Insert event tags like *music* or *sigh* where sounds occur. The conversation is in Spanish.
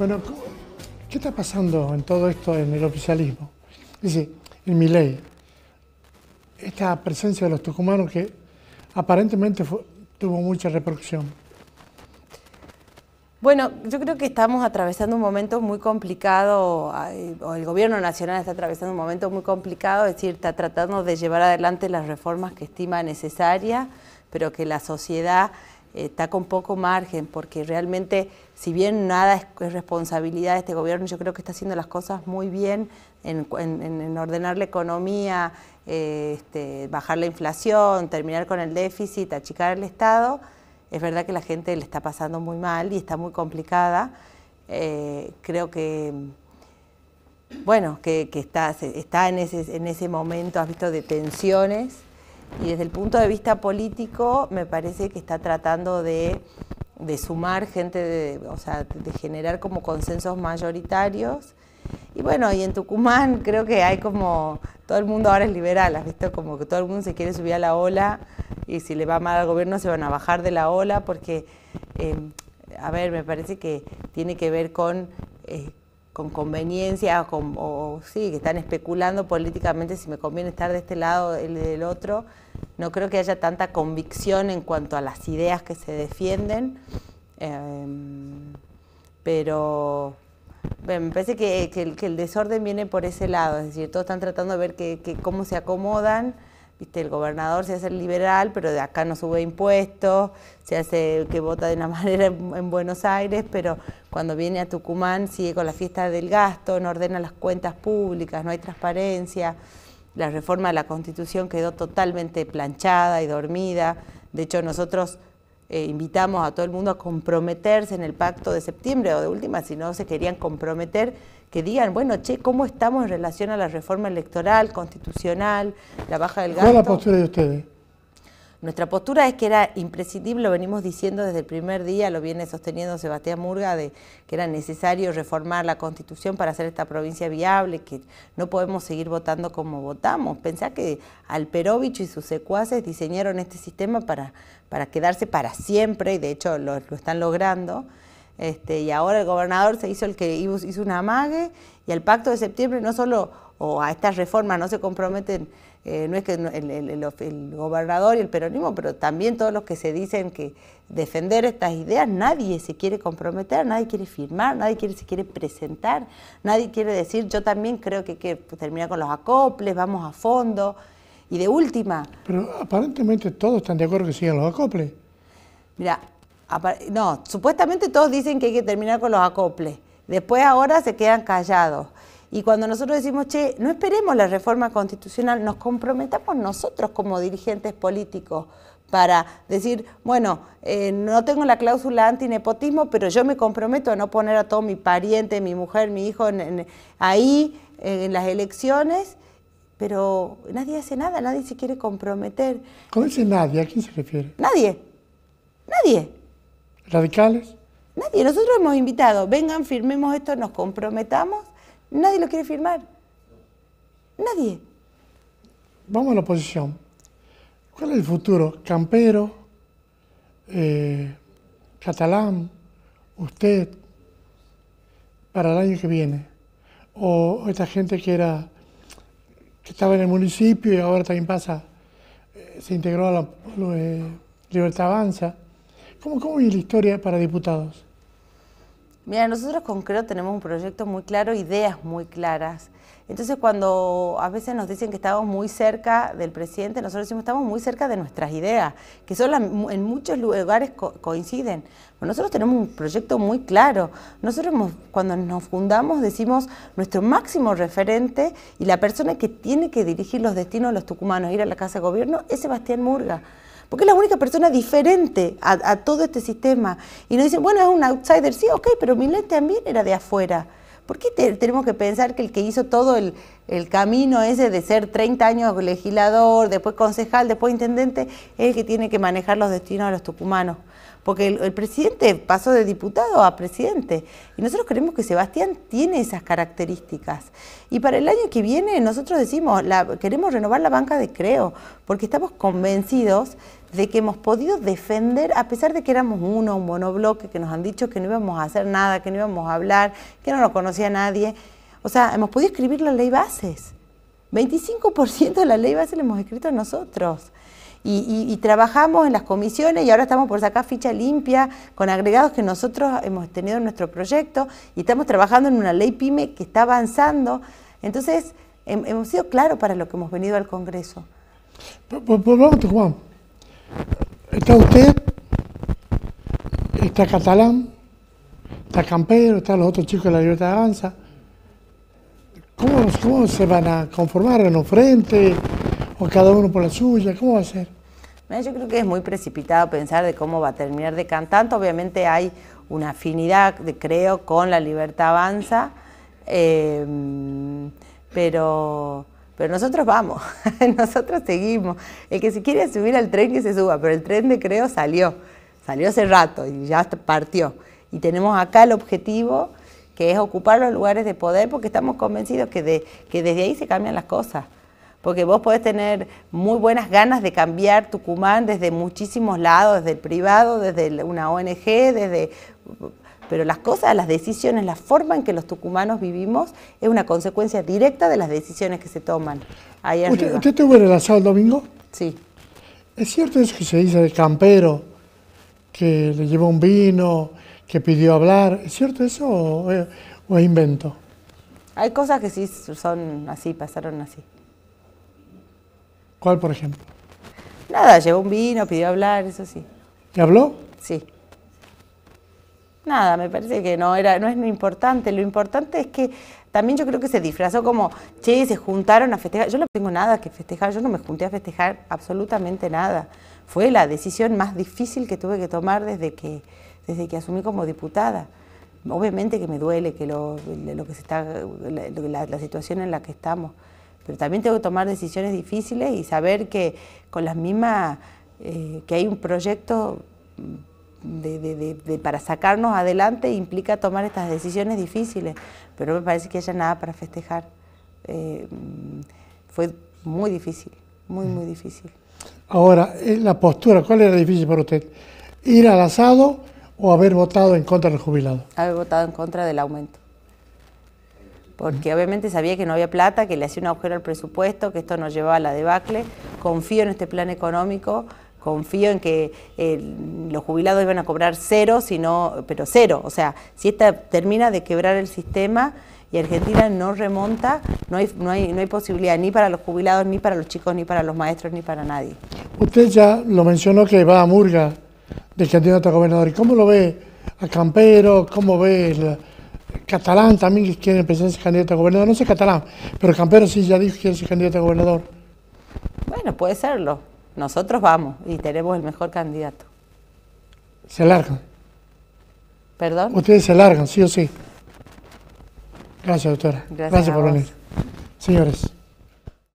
bueno, ¿qué está pasando en todo esto en el oficialismo? Dice, en mi ley, esta presencia de los tucumanos que aparentemente tuvo mucha repercusión. Bueno, yo creo que estamos atravesando un momento muy complicado, o el gobierno nacional está atravesando un momento muy complicado, es decir, está tratando de llevar adelante las reformas que estima necesarias, pero que la sociedad está con poco margen, porque realmente, si bien nada es responsabilidad de este gobierno, yo creo que está haciendo las cosas muy bien en, ordenar la economía, eh, este, bajar la inflación, terminar con el déficit, achicar el Estado. Es verdad que la gente le está pasando muy mal y está muy complicada. Eh, creo que bueno, que, que está, en, ese, en ese momento, has visto, de tensiones y desde el punto de vista político me parece que está tratando de, sumar gente, de, o sea, de generar como consensos mayoritarios. Y bueno, y en Tucumán creo que hay como, todo el mundo ahora es liberal, has visto como que todo el mundo se quiere subir a la ola y si le va mal al gobierno se van a bajar de la ola porque, eh, a ver, me parece que tiene que ver con eh, con conveniencia o, sí, que están especulando políticamente si me conviene estar de este lado o del otro. No creo que haya tanta convicción en cuanto a las ideas que se defienden, em, pero me parece que, el, desorden viene por ese lado, es decir, todos están tratando de ver cómo se acomodan viste, el gobernador se hace el liberal, pero de acá no sube impuestos, se hace que vota de una *laughs* manera en, Buenos Aires, pero cuando viene a Tucumán sigue con la fiesta del gasto, no ordena las cuentas públicas, no hay transparencia. La reforma de la Constitución quedó totalmente planchada y dormida. De hecho, nosotros eh, invitamos a todo el mundo a comprometerse en el pacto de septiembre o de última, si no se querían comprometer que digan, bueno, che, ¿cómo estamos en relación a la reforma electoral, constitucional, la baja del gasto? ¿Cuál es la postura de ustedes? Nuestra postura es que era imprescindible, lo venimos diciendo desde el primer día, lo viene sosteniendo Sebastián Murga, de que era necesario reformar la Constitución para hacer esta provincia viable, que no podemos seguir votando como votamos. Pensá que Alperovich y sus secuaces diseñaron este sistema para, para quedarse para siempre, y de hecho lo están logrando. Este, y ahora el gobernador se hizo el que hizo un amague y al pacto de septiembre no solo, o a estas reformas no se comprometen, eh, no es que el, gobernador y el peronismo, pero también todos los que se dicen que defender estas ideas, nadie se quiere comprometer, nadie quiere firmar, nadie quiere, se quiere presentar, nadie quiere decir yo también creo que hay que terminar con los acoples, vamos a fondo. Y de última. Pero aparentemente todos están de acuerdo que sigan los acoples. Mira, no, supuestamente todos dicen que hay que terminar con los acoples. Después ahora se quedan callados. Y cuando nosotros decimos, che, no esperemos la reforma constitucional, nos comprometamos nosotros como dirigentes políticos para decir, bueno, eh, no tengo la cláusula antinepotismo, pero yo me comprometo a no poner a todo mi pariente, mi mujer, mi hijo ahí en, eh, en las elecciones, pero nadie hace nada, nadie se quiere comprometer. ¿Cómo dice nadie? ¿A quién se refiere? Nadie, nadie radicales? Nadie. Nosotros hemos invitado, vengan, firmemos esto, nos comprometamos. Nadie lo quiere firmar. Nadie. Vamos a la oposición. ¿Cuál es el futuro? ¿Campero? Eh, ¿Catalán? ¿Usted? Para el año que viene. O esta gente que era que estaba en el municipio y ahora también pasa, eh, se integró a la Libertad Avanza. ¿Cómo, viene la historia para diputados? Mira, nosotros con Creo tenemos un proyecto muy claro, ideas muy claras. Entonces cuando a veces nos dicen que estamos muy cerca del presidente, nosotros decimos estamos muy cerca de nuestras ideas, que son en muchos lugares coinciden. nosotros tenemos un proyecto muy claro. Nosotros cuando nos fundamos decimos nuestro máximo referente y la persona que tiene que dirigir los destinos de los tucumanos, ir a la Casa de Gobierno, es Sebastián Murga porque es la única persona diferente a, todo este sistema. Y nos dicen, bueno, es un outsider, sí, ok, pero Millet también era de afuera. ¿Por qué tenemos que pensar que el que hizo todo el, el camino ese de ser 30 años legislador, después concejal, después intendente, es el que tiene que manejar los destinos de los tucumanos. Porque el, presidente pasó de diputado a presidente. Y nosotros creemos que Sebastián tiene esas características. Y para el año que viene nosotros decimos, la, queremos renovar la banca de Creo, porque estamos convencidos de que hemos podido defender, a pesar de que éramos uno, un monobloque, que nos han dicho que no íbamos a hacer nada, que no íbamos a hablar, que no nos conocía nadie. O sea, hemos podido escribir la ley bases. 25% de la ley bases la hemos escrito nosotros. Y, trabajamos en las comisiones y ahora estamos por sacar ficha limpia con agregados que nosotros hemos tenido en nuestro proyecto y estamos trabajando en una ley PYME que está avanzando. Entonces, hemos sido claros para lo que hemos venido al Congreso. vamos, Juan. Está usted, está Catalán, está Campero, están los otros chicos de la Libertad de Avanza. ¿Cómo, se van a conformar en los frente? ¿O cada uno por la suya? ¿Cómo va a ser? Yo creo que es muy precipitado pensar de cómo va a terminar de decantando. Obviamente hay una afinidad, de, creo, con la libertad avanza, em, pero, pero nosotros vamos, *laughs* nosotros seguimos. El que se quiere subir al tren que se suba, pero el tren de creo salió, salió hace rato y ya partió. Y tenemos acá el objetivo que es ocupar los lugares de poder, porque estamos convencidos que, de, desde ahí se cambian las cosas. Porque vos podés tener muy buenas ganas de cambiar Tucumán desde muchísimos lados, desde el privado, desde una ONG, desde pero las cosas, las decisiones, la forma en que los tucumanos vivimos es una consecuencia directa de las decisiones que se toman. Ahí ¿Usted, ¿Usted el el domingo? Sí. ¿Es cierto eso que se dice del campero, que le lleva un vino, que pidió hablar. ¿Es cierto eso o, o invento? Hay cosas que sí son así, pasaron así. ¿Cuál, por ejemplo? Nada, llevó un vino, pidió hablar, eso sí. ¿Te habló? Sí. Nada, me parece que no era, no es lo importante. Lo importante es que también yo creo que se disfrazó como, che, se juntaron a festejar. Yo no tengo nada que festejar, yo no me junté a festejar absolutamente nada. Fue la decisión más difícil que tuve que tomar desde que desde que asumí como diputada. Obviamente que me duele que lo, que está, la, situación en la que estamos, pero también tengo que tomar decisiones difíciles y saber que con las mismas, eh, que hay un proyecto para sacarnos adelante implica tomar estas decisiones difíciles, pero no me parece que haya nada para festejar. Eh, fue muy difícil, muy, muy difícil. Ahora, eh, la postura, ¿cuál era difícil para usted? ¿Ir al asado? o haber votado en contra del jubilado? Haber votado en contra del aumento. Porque obviamente sabía que no había plata, que le hacía un agujero al presupuesto, que esto nos llevaba a la debacle. Confío en este plan económico, confío en que eh, los jubilados iban a cobrar cero, sino, pero cero. O sea, si esta termina de quebrar el sistema y Argentina no remonta, no hay, no hay, no hay posibilidad ni para los jubilados, ni para los chicos, ni para los maestros, ni para nadie. Usted ya lo mencionó que va a Murga el candidato a gobernador. ¿Y cómo lo ve a Campero? ¿Cómo ve el Catalán también que quiere empezar a ser candidato a gobernador? No sé Catalán, pero Campero sí ya dijo que quiere ser candidato a gobernador. Bueno, puede serlo. Nosotros vamos y tenemos el mejor candidato. Se largan. ¿Perdón? Ustedes se largan, sí o sí. Gracias, doctora. Gracias, Gracias por venir. Señores.